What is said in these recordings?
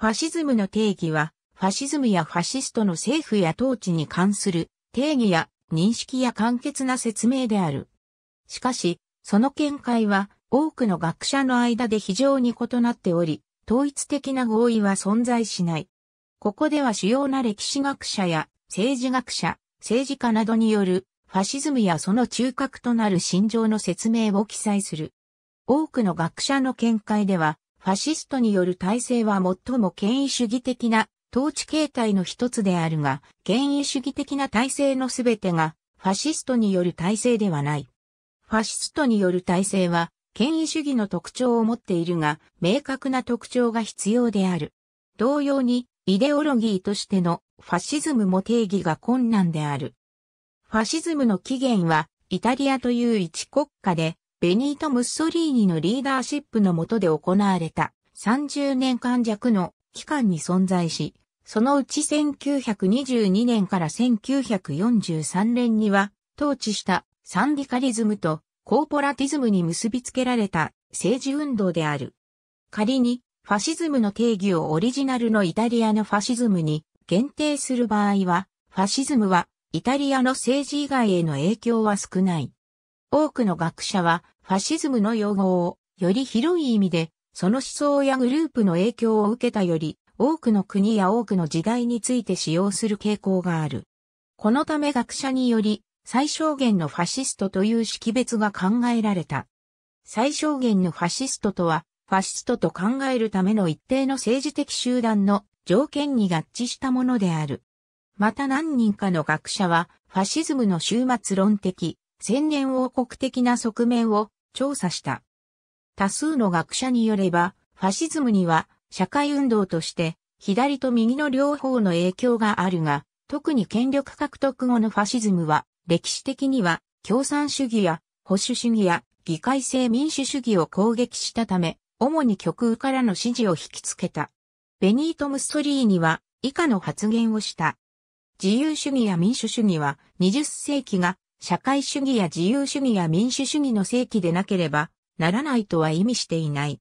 ファシズムの定義は、ファシズムやファシストの政府や統治に関する定義や認識や簡潔な説明である。しかし、その見解は多くの学者の間で非常に異なっており、統一的な合意は存在しない。ここでは主要な歴史学者や政治学者、政治家などによるファシズムやその中核となる心情の説明を記載する。多くの学者の見解では、ファシストによる体制は最も権威主義的な統治形態の一つであるが、権威主義的な体制のすべてがファシストによる体制ではない。ファシストによる体制は権威主義の特徴を持っているが、明確な特徴が必要である。同様に、イデオロギーとしてのファシズムも定義が困難である。ファシズムの起源は、イタリアという一国家で、ベニート・ムッソリーニのリーダーシップの下で行われた30年間弱の期間に存在し、そのうち1922年から1943年には、統治したサンディカリズムとコーポラティズムに結びつけられた政治運動である。仮に、ファシズムの定義をオリジナルのイタリアのファシズムに限定する場合は、ファシズムはイタリアの政治以外への影響は少ない。多くの学者はファシズムの用語をより広い意味でその思想やグループの影響を受けたより多くの国や多くの時代について使用する傾向がある。このため学者により最小限のファシストという識別が考えられた。最小限のファシストとはファシストと考えるための一定の政治的集団の条件に合致したものである。また何人かの学者は、ファシズムの終末論的、千年王国的な側面を調査した。多数の学者によれば、ファシズムには社会運動として左と右の両方の影響があるが、特に権力獲得後のファシズムは歴史的には共産主義や保守主義や議会制民主主義を攻撃したため、主に極右からの支持を引きつけた。ベニート・ムッソリーには以下の発言をした。自由主義や民主主義は20世紀が社会主義や自由主義や民主主義の正規でなければならないとは意味していない。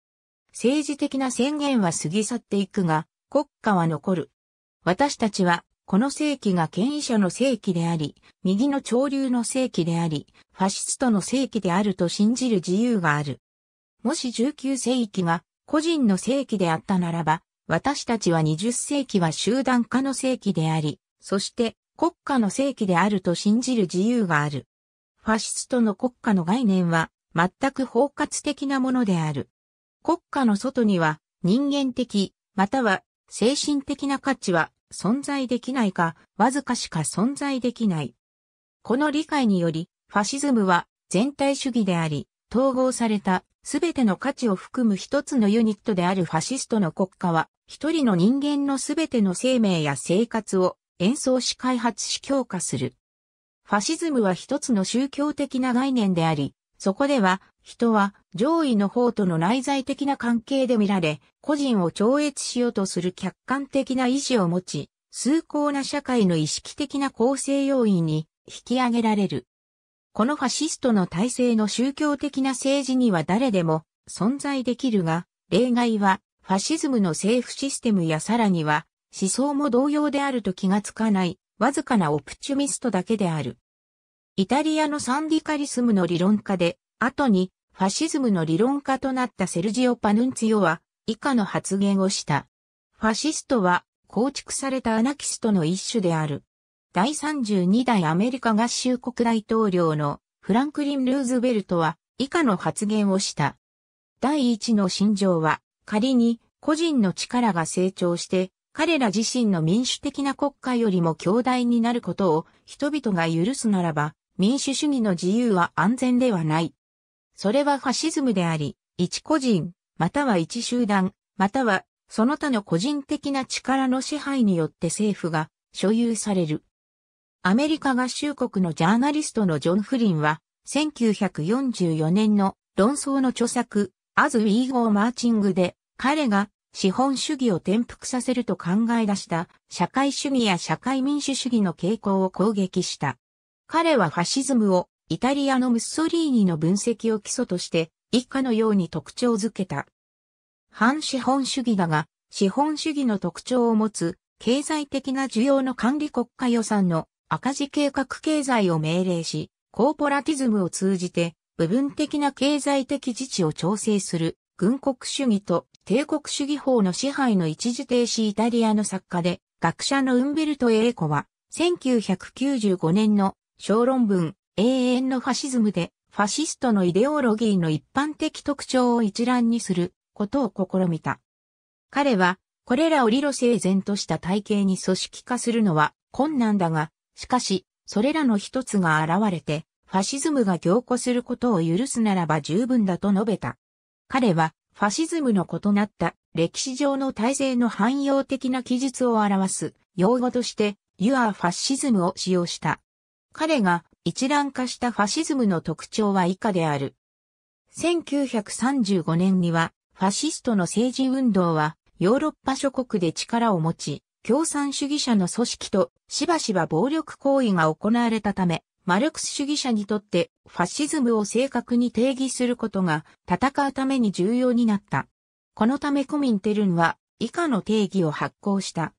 政治的な宣言は過ぎ去っていくが、国家は残る。私たちは、この世紀が権威者の世紀であり、右の潮流の世紀であり、ファシストの世紀であると信じる自由がある。もし19世紀が個人の世紀であったならば、私たちは20世紀は集団化の世紀であり、そして国家の正規であると信じる自由がある。ファシストの国家の概念は全く包括的なものである。国家の外には人間的または精神的な価値は存在できないかわずかしか存在できない。この理解によりファシズムは全体主義であり統合されたすべての価値を含む一つのユニットであるファシストの国家は一人の人間のすべての生命や生活を演奏し開発し強化する。ファシズムは一つの宗教的な概念であり、そこでは人は上位の方との内在的な関係で見られ、個人を超越しようとする客観的な意志を持ち、崇高な社会の意識的な構成要因に引き上げられる。このファシストの体制の宗教的な政治には誰でも存在できるが、例外はファシズムの政府システムやさらには思想も同様であると気がつかない、わずかなオプチュミストだけである。イタリアのサンディカリスムの理論家で、後にファシズムの理論家となったセルジオ・パヌンツィオは、以下の発言をした。ファシストは、構築されたアナキストの一種である。第32代アメリカ合衆国大統領のフランクリン・ルーズベルトは以下の発言をした。第一の心情は仮に個人の力が成長して彼ら自身の民主的な国家よりも強大になることを人々が許すならば、民主主義の自由は安全ではない。それはファシズムであり、一個人、または一集団、またはその他の個人的な力の支配によって政府が所有される。アメリカ合衆国のジャーナリストのジョン・フリンは、1944年の論争の著作、アズ・ウィーゴー・マーチングで、彼が資本主義を転覆させると考え出した社会主義や社会民主主義の傾向を攻撃した。彼はファシズムをイタリアのムッソリーニの分析を基礎として以下のように特徴づけた。反資本主義だが、資本主義の特徴を持つ経済的な需要の管理国家予算の赤字計画経済を命令し、コーポラティズムを通じて部分的な経済的自治を調整する軍国主義と帝国主義法の支配の一時停止イタリアの作家で、学者のウンベルト・エーコは、1995年の小論文、永遠のファシズムで、ファシストのイデオロギーの一般的特徴を一覧にすることを試みた。彼は、これらを理路整然とした体系に組織化するのは困難だが、しかし、それらの一つが現れて、ファシズムが凝固することを許すならば十分だと述べた。彼は、ファシズムの異なった歴史上の体制の汎用的な記述を表す用語として、ユアファシズムを使用した。彼が一覧化したファシズムの特徴は以下である。1935年には、ファシストの政治運動は、ヨーロッパ諸国で力を持ち、共産主義者の組織としばしば暴力行為が行われたため、マルクス主義者にとってファシズムを正確に定義することが戦うために重要になった。このためコミンテルンは以下の定義を発行した。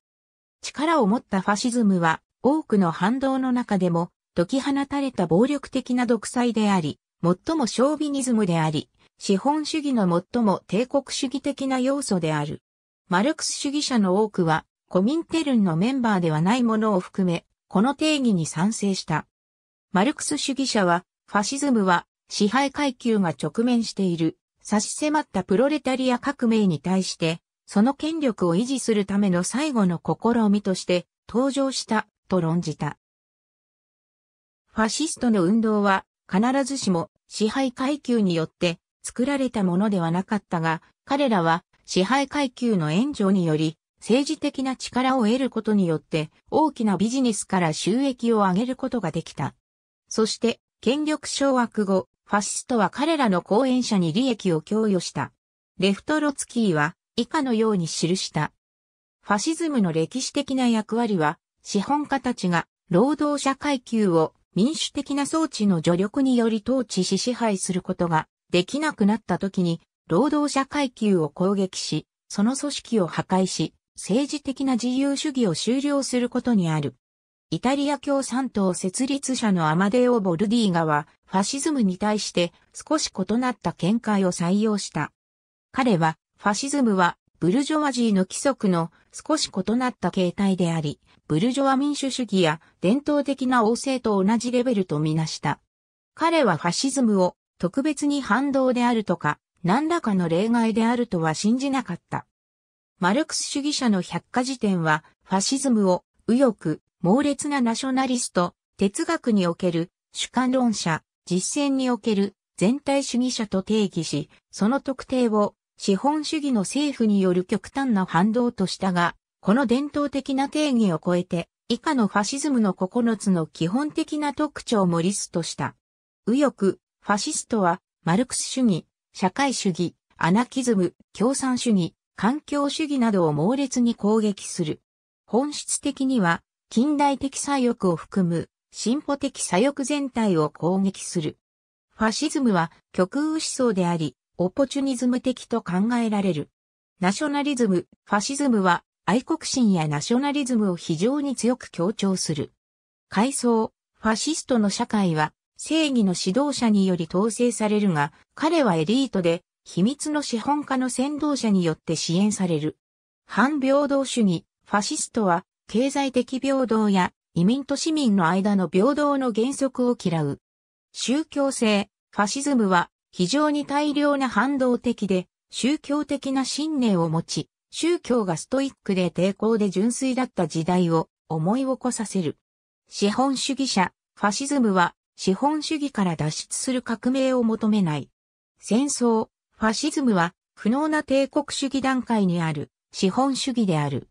力を持ったファシズムは多くの反動の中でも解き放たれた暴力的な独裁であり、最もショービニズムであり、資本主義の最も帝国主義的な要素である。マルクス主義者の多くはコミンテルンのメンバーではないものを含め、この定義に賛成した。マルクス主義者は、ファシズムは支配階級が直面している、差し迫ったプロレタリア革命に対して、その権力を維持するための最後の試みとして登場したと論じた。ファシストの運動は必ずしも支配階級によって作られたものではなかったが、彼らは支配階級の援助により政治的な力を得ることによって大きなビジネスから収益を上げることができた。そして、権力掌握後、ファシストは彼らの後援者に利益を供与した。レフトロツキーは以下のように記した。ファシズムの歴史的な役割は、資本家たちが労働者階級を民主的な装置の助力により統治し支配することができなくなった時に、労働者階級を攻撃し、その組織を破壊し、政治的な自由主義を終了することにある。イタリア共産党設立者のアマデオ・ボルディーガは、ファシズムに対して少し異なった見解を採用した。彼は、ファシズムは、ブルジョワジーの規則の少し異なった形態であり、ブルジョワ民主主義や伝統的な王政と同じレベルとみなした。彼はファシズムを特別に反動であるとか、何らかの例外であるとは信じなかった。マルクス主義者の百科事典は、ファシズムを右翼、猛烈なナショナリスト、哲学における主観論者、実践における全体主義者と定義し、その特定を資本主義の政府による極端な反動としたが、この伝統的な定義を超えて、以下のファシズムの9つの基本的な特徴もリストした。右翼、ファシストは、マルクス主義、社会主義、アナキズム、共産主義、環境主義などを猛烈に攻撃する。本質的には、近代的左翼を含む進歩的左翼全体を攻撃する。ファシズムは極右思想であり、オポチュニズム的と考えられる。ナショナリズム、ファシズムは愛国心やナショナリズムを非常に強く強調する。階層、ファシストの社会は正義の指導者により統制されるが、彼はエリートで秘密の資本家の先導者によって支援される。反平等主義、ファシストは経済的平等や移民と市民の間の平等の原則を嫌う。宗教性、ファシズムは非常に大量な反動的で宗教的な信念を持ち、宗教がストイックで抵抗で純粋だった時代を思い起こさせる。資本主義者、ファシズムは資本主義から脱出する革命を求めない。戦争、ファシズムは不能な帝国主義段階にある資本主義である。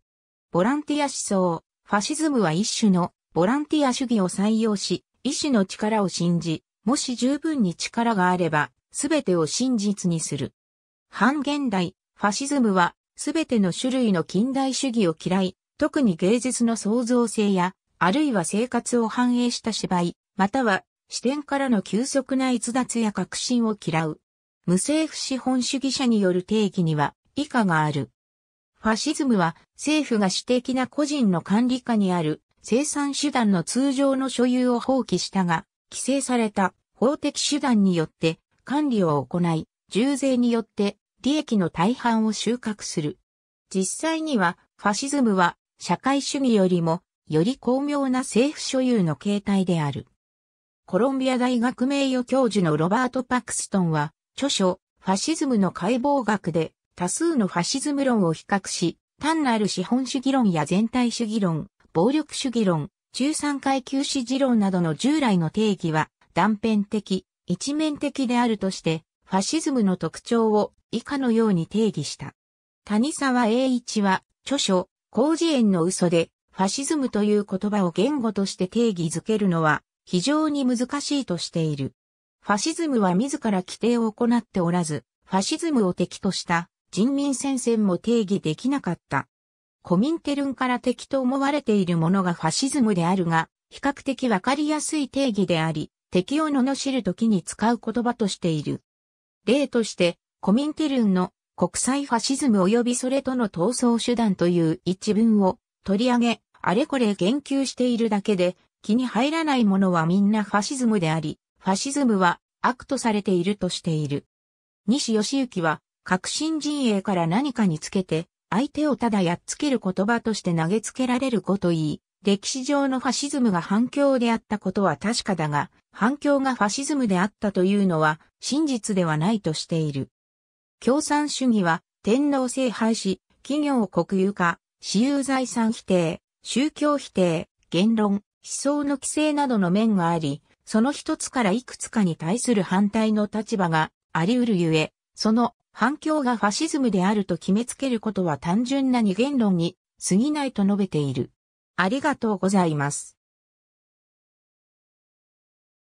ボランティア思想、ファシズムは一種のボランティア主義を採用し、意志の力を信じ、もし十分に力があれば、すべてを真実にする。反現代、ファシズムは、すべての種類の近代主義を嫌い、特に芸術の創造性や、あるいは生活を反映した芝居、または視点からの急速な逸脱や革新を嫌う。無政府資本主義者による定義には以下がある。ファシズムは政府が私的な個人の管理下にある生産手段の通常の所有を放棄したが、規制された法的手段によって管理を行い、重税によって利益の大半を収穫する。実際にはファシズムは社会主義よりもより巧妙な政府所有の形態である。コロンビア大学名誉教授のロバート・パクストンは著書ファシズムの解剖学で多数のファシズム論を比較し、単なる資本主義論や全体主義論、暴力主義論、中産階級支持論などの従来の定義は断片的、一面的であるとして、ファシズムの特徴を以下のように定義した。谷沢栄一は、著書、広辞苑の嘘で、ファシズムという言葉を言語として定義づけるのは、非常に難しいとしている。ファシズムは自ら規定を行っておらず、ファシズムを敵とした人民戦線も定義できなかった。コミンテルンから敵と思われているものがファシズムであるが、比較的わかりやすい定義であり、敵を罵る時に使う言葉としている。例として、コミンテルンの国際ファシズム及びそれとの闘争手段という一文を取り上げ、あれこれ言及しているだけで、気に入らないものはみんなファシズムであり、ファシズムは悪とされているとしている。西義行は革新陣営から何かにつけて、相手をただやっつける言葉として投げつけられること言い、歴史上のファシズムが反響であったことは確かだが、反響がファシズムであったというのは真実ではないとしている。共産主義は天皇制廃止、企業国有化、私有財産否定、宗教否定、言論、思想の規制などの面があり、その一つからいくつかに対する反対の立場があり得るゆえ、その反響がファシズムであると決めつけることは単純な二元論に過ぎないと述べている。ありがとうございます。